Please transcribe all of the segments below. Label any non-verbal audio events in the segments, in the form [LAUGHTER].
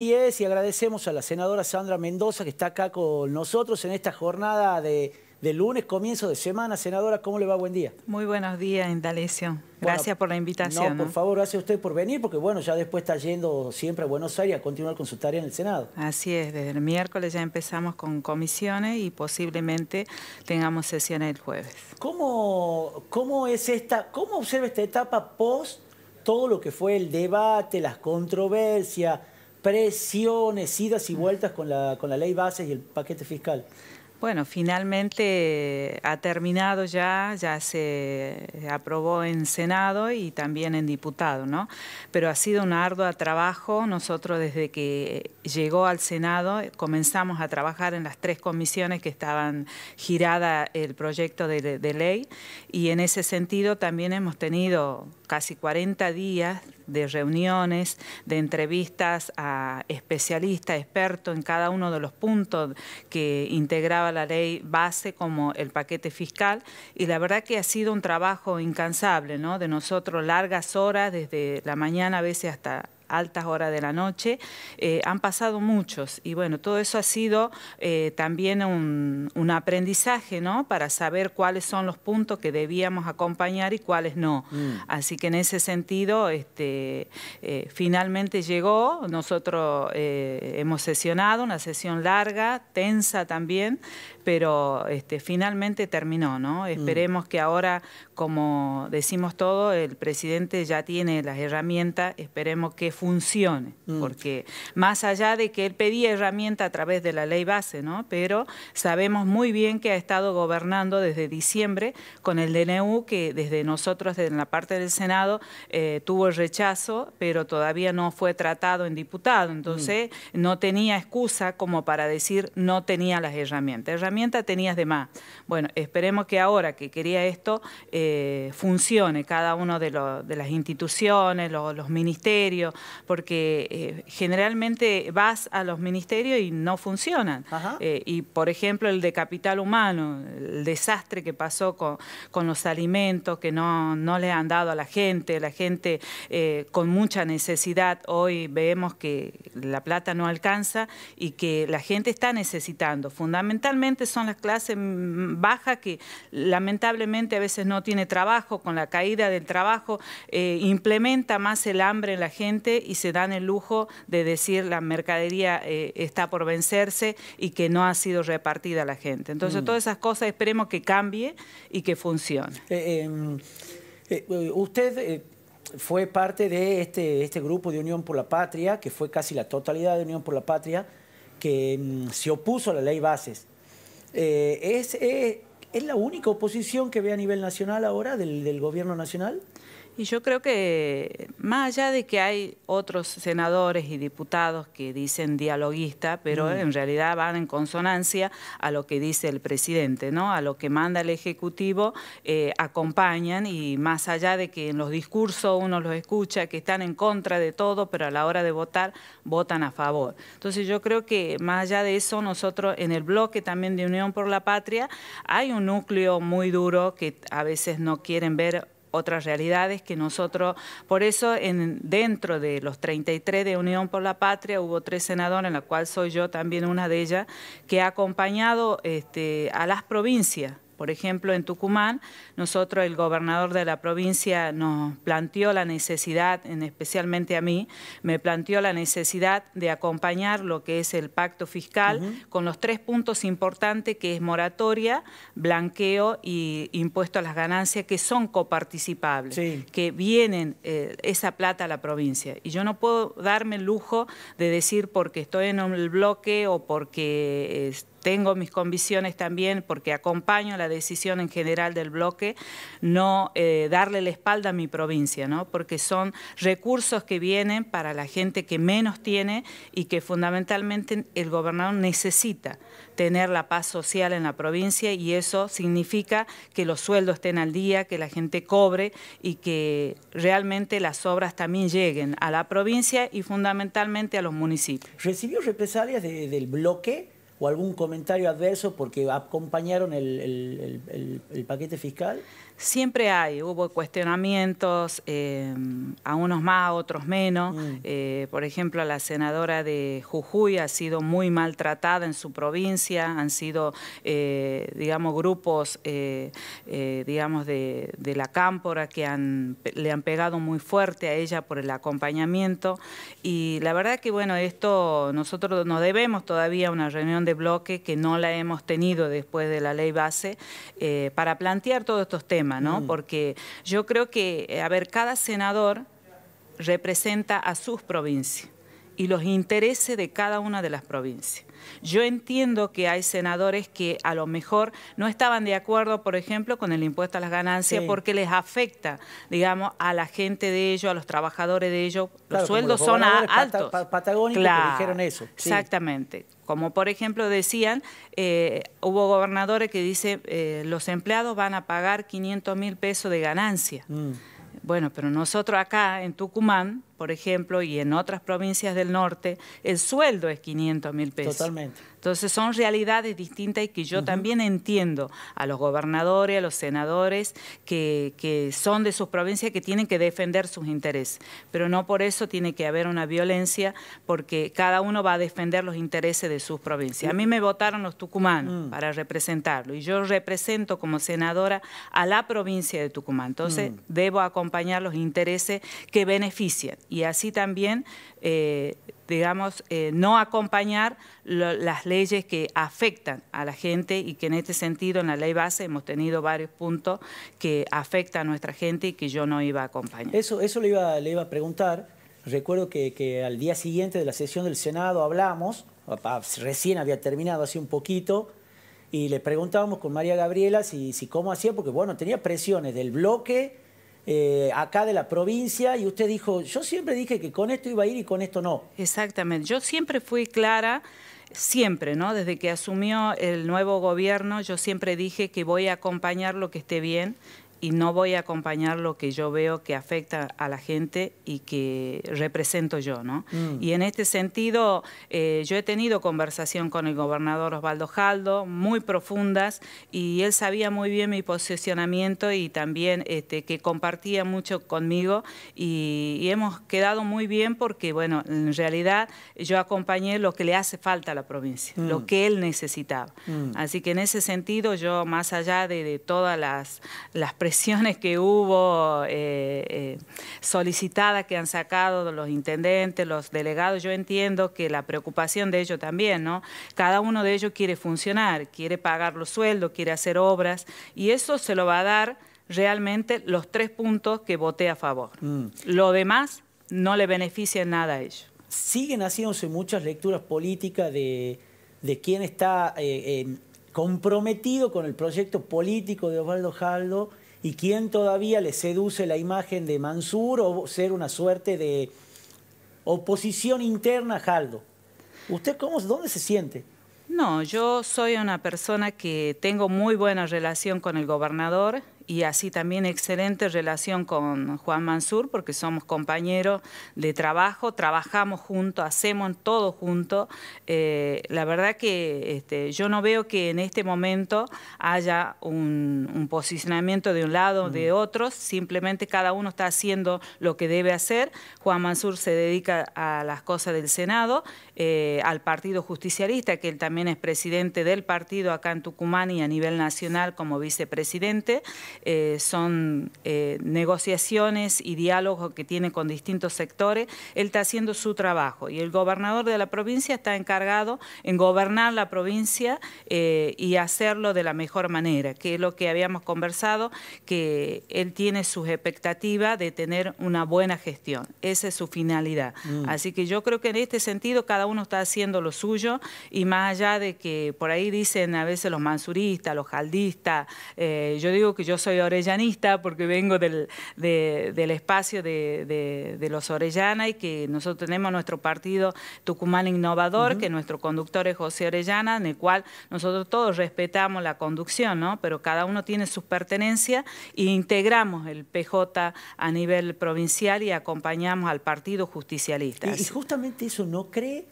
Y es, y agradecemos a la senadora Sandra Mendoza que está acá con nosotros en esta jornada de, lunes, comienzo de semana. Senadora, ¿cómo le va? Buen día. Muy buenos días, Indalecio. Gracias por la invitación. No, por favor, gracias a usted por venir, porque bueno, ya después está yendo siempre a Buenos Aires a continuar con su tarea en el Senado. Así es, desde el miércoles ya empezamos con comisiones y posiblemente tengamos sesiones el jueves. ¿Cómo, cómo es esta, cómo observa esta etapa post todo lo que fue el debate, las controversias? presiones, idas y vueltas con la, con la ley base y el paquete fiscal? Bueno, finalmente ha terminado ya, ya se aprobó en Senado y también en diputado, ¿no? Pero ha sido un arduo trabajo. Nosotros desde que llegó al Senado comenzamos a trabajar en las tres comisiones que estaban girada el proyecto de, ley y en ese sentido también hemos tenido casi 40 días de reuniones, de entrevistas a especialistas, expertos en cada uno de los puntos que integraba la ley base como el paquete fiscal y la verdad que ha sido un trabajo incansable ¿no? de nosotros largas horas desde la mañana a veces hasta altas horas de la noche. Eh, han pasado muchos y bueno, todo eso ha sido eh, también un, aprendizaje, ¿no? Para saber cuáles son los puntos que debíamos acompañar y cuáles no. Mm. Así que en ese sentido, este, eh, finalmente llegó, nosotros hemos sesionado, una sesión larga, tensa también, pero este, finalmente terminó, ¿no? Mm. Esperemos que ahora, como decimos todo, el presidente ya tiene las herramientas, esperemos que funcione, mm. porque más allá de que él pedía herramienta a través de la ley base, ¿no? pero sabemos muy bien que ha estado gobernando desde diciembre con el DNU, que desde nosotros, desde la parte del Senado, eh, tuvo el rechazo, pero todavía no fue tratado en diputado, entonces mm. no tenía excusa como para decir no tenía las herramientas, herramientas tenías de más. Bueno, esperemos que ahora que quería esto eh, funcione cada uno de, de las instituciones, los ministerios, porque eh, generalmente vas a los ministerios y no funcionan. Eh, y por ejemplo el de capital humano, el desastre que pasó con, los alimentos que no, le han dado a la gente, la gente eh, con mucha necesidad, hoy vemos que la plata no alcanza y que la gente está necesitando. Fundamentalmente son las clases bajas que lamentablemente a veces no tiene trabajo, con la caída del trabajo implementa más el hambre en la gente y se dan el lujo de decir la mercadería eh, está por vencerse y que no ha sido repartida a la gente. Entonces, mm. todas esas cosas esperemos que cambie y que funcione. Eh, em, eh, usted fue parte de este, este grupo de Unión por la Patria, que fue casi la totalidad de Unión por la Patria, que em, se opuso a la ley Bases. es, ¿Es la única oposición que ve a nivel nacional ahora del, del gobierno nacional? Y yo creo que más allá de que hay otros senadores y diputados que dicen dialoguista, pero mm. en realidad van en consonancia a lo que dice el presidente, ¿no? A lo que manda el Ejecutivo, eh, acompañan y más allá de que en los discursos uno los escucha, que están en contra de todo, pero a la hora de votar, votan a favor. Entonces yo creo que más allá de eso, nosotros en el bloque también de Unión por la Patria, hay un núcleo muy duro que a veces no quieren ver otras realidades que nosotros, por eso en, dentro de los 33 de Unión por la Patria hubo tres senadores, en la cual soy yo también una de ellas, que ha acompañado este, a las provincias por ejemplo, en Tucumán, nosotros, el gobernador de la provincia nos planteó la necesidad, especialmente a mí, me planteó la necesidad de acompañar lo que es el pacto fiscal con los tres puntos importantes que es moratoria, blanqueo y impuesto a las ganancias que son coparticipables, que vienen eh, esa plata a la provincia. Y yo no puedo darme el lujo de decir porque estoy en el bloque o porque... Este, tengo mis convicciones también porque acompaño la decisión en general del bloque, no eh, darle la espalda a mi provincia, ¿no? porque son recursos que vienen para la gente que menos tiene y que fundamentalmente el gobernador necesita tener la paz social en la provincia y eso significa que los sueldos estén al día, que la gente cobre y que realmente las obras también lleguen a la provincia y fundamentalmente a los municipios. ¿Recibió represalias del bloque? o algún comentario adverso porque acompañaron el, paquete fiscal? Siempre hay, hubo cuestionamientos, eh, a unos más, a otros menos. Mm. Eh, por ejemplo, la senadora de Jujuy ha sido muy maltratada en su provincia, han sido, eh, digamos, grupos, digamos, de, la cámpora que le han pegado muy fuerte a ella por el acompañamiento. Y la verdad que, bueno, esto nosotros nos debemos todavía una reunión bloque que no la hemos tenido después de la ley base eh, para plantear todos estos temas, ¿no? Mm. Porque yo creo que, eh, a ver, cada senador representa a sus provincias y los intereses de cada una de las provincias. Yo entiendo que hay senadores que a lo mejor no estaban de acuerdo, por ejemplo, con el impuesto a las ganancias porque les afecta, digamos, a la gente de ellos, a los trabajadores de ellos. los sueldos son altos. Patagonia patagónicos dijeron eso. Exactamente. Como por ejemplo decían, eh, hubo gobernadores que dicen eh, los empleados van a pagar 500 mil pesos de ganancia. Mm. Bueno, pero nosotros acá en Tucumán por ejemplo, y en otras provincias del norte, el sueldo es 500 mil pesos. Totalmente. Entonces son realidades distintas y que yo también entiendo a los gobernadores, a los senadores que, son de sus provincias que tienen que defender sus intereses. Pero no por eso tiene que haber una violencia porque cada uno va a defender los intereses de sus provincias. A mí me votaron los tucumanos mm. para representarlo y yo represento como senadora a la provincia de Tucumán. Entonces mm. debo acompañar los intereses que benefician y así también, eh, digamos, eh, no acompañar las leyes que afectan a la gente y que en este sentido en la ley base hemos tenido varios puntos que afectan a nuestra gente y que yo no iba a acompañar. Eso, eso le, iba, le iba a preguntar. Recuerdo que, al día siguiente de la sesión del Senado hablamos, recién había terminado hace un poquito, y le preguntábamos con María Gabriela si, si cómo hacía, porque bueno, tenía presiones del bloque eh, acá de la provincia y usted dijo, yo siempre dije que con esto iba a ir y con esto no. Exactamente, yo siempre fui clara siempre, ¿no? Desde que asumió el nuevo gobierno, yo siempre dije que voy a acompañar lo que esté bien y no voy a acompañar lo que yo veo que afecta a la gente y que represento yo, ¿no? Mm. Y en este sentido, eh, yo he tenido conversación con el gobernador Osvaldo Jaldo, muy profundas, y él sabía muy bien mi posicionamiento y también este, que compartía mucho conmigo, y, hemos quedado muy bien porque, bueno, en realidad yo acompañé lo que le hace falta a la provincia, lo mm. que él necesitaba. Mm. Así que en ese sentido, yo, más allá de, todas las, las presiones que hubo eh, eh, solicitadas que han sacado los intendentes, los delegados, yo entiendo que la preocupación de ellos también, ¿no? Cada uno de ellos quiere funcionar, quiere pagar los sueldos, quiere hacer obras y eso se lo va a dar realmente los tres puntos que voté a favor. Mm. Lo demás no le beneficia en nada a ellos. Siguen haciéndose muchas lecturas políticas de, quién está eh, comprometido con el proyecto político de Osvaldo Jaldo y quién todavía le seduce la imagen de Mansur o ser una suerte de oposición interna a Jaldo. ¿Usted cómo, dónde se siente? No, yo soy una persona que tengo muy buena relación con el gobernador, y así también excelente relación con Juan Mansur porque somos compañeros de trabajo, trabajamos juntos, hacemos todo juntos. Eh, la verdad que este, yo no veo que en este momento haya un, posicionamiento de un lado o de mm. otro, simplemente cada uno está haciendo lo que debe hacer. Juan Mansur se dedica a las cosas del Senado, eh, al Partido Justicialista, que él también es presidente del partido acá en Tucumán y a nivel nacional como vicepresidente. Eh, son eh, negociaciones y diálogos que tiene con distintos sectores, él está haciendo su trabajo y el gobernador de la provincia está encargado en gobernar la provincia eh, y hacerlo de la mejor manera, que es lo que habíamos conversado, que él tiene sus expectativas de tener una buena gestión, esa es su finalidad. Mm. Así que yo creo que en este sentido cada uno está haciendo lo suyo y más allá de que por ahí dicen a veces los mansuristas, los jaldistas, yo digo que yo soy soy orellanista porque vengo del, del espacio de, los Orellana y que nosotros tenemos nuestro partido Tucumán Innovador, que nuestro conductor es José Orellana, en el cual nosotros todos respetamos la conducción, ¿no? pero cada uno tiene sus pertenencias e integramos el PJ a nivel provincial y acompañamos al partido justicialista. Y, justamente eso no cree,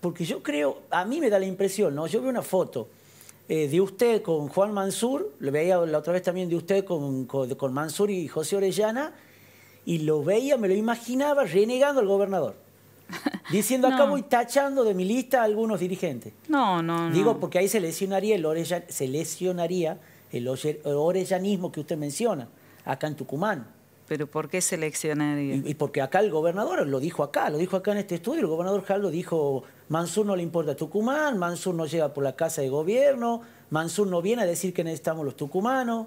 porque yo creo, a mí me da la impresión, ¿no? yo veo una foto eh, de usted con Juan Mansur, lo veía la otra vez también de usted con, con, Mansur y José Orellana, y lo veía, me lo imaginaba renegando al gobernador. [LAUGHS] Diciendo, acá voy tachando de mi lista a algunos dirigentes. No, no, Digo, porque ahí se lesionaría el, se lesionaría el orellanismo que usted menciona, acá en Tucumán. ¿Pero por qué seleccionar? Y, porque acá el gobernador lo dijo acá, lo dijo acá en este estudio, el gobernador Jaldo dijo, Mansur no le importa Tucumán, Mansur no llega por la casa de gobierno, Mansur no viene a decir que necesitamos los tucumanos.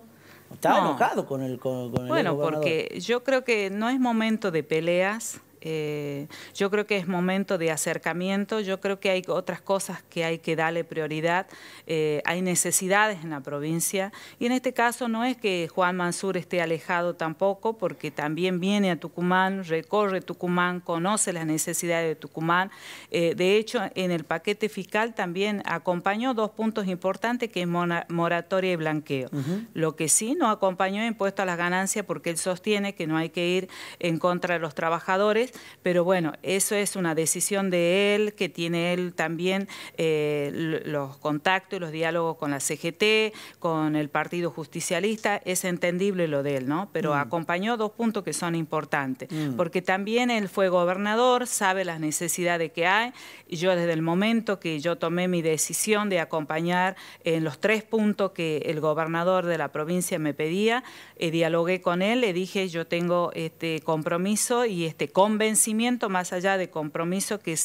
Estaba enojado con el, con, Bueno, porque yo creo que no es momento de peleas, eh, yo creo que es momento de acercamiento, yo creo que hay otras cosas que hay que darle prioridad, eh, hay necesidades en la provincia y en este caso no es que Juan Mansur esté alejado tampoco porque también viene a Tucumán, recorre Tucumán, conoce las necesidades de Tucumán. Eh, de hecho, en el paquete fiscal también acompañó dos puntos importantes que es moratoria y blanqueo. Lo que sí no acompañó impuesto a las ganancias porque él sostiene que no hay que ir en contra de los trabajadores pero bueno, eso es una decisión de él, que tiene él también eh, los contactos y los diálogos con la CGT, con el Partido Justicialista, es entendible lo de él, ¿no? Pero mm. acompañó dos puntos que son importantes, mm. porque también él fue gobernador, sabe las necesidades que hay, y yo desde el momento que yo tomé mi decisión de acompañar en los tres puntos que el gobernador de la provincia me pedía, eh, dialogué con él, le dije, yo tengo este compromiso y este convenio vencimiento más allá de compromiso, que,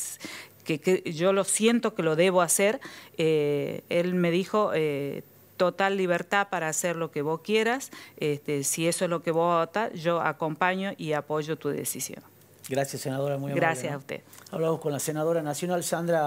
que, yo lo siento que lo debo hacer, eh, él me dijo... Eh, total libertad para hacer lo que vos quieras, este, si eso es lo que vos yo acompaño y apoyo tu decisión. Gracias, senadora, muy bien Gracias a usted. Hablamos con la senadora nacional Sandra.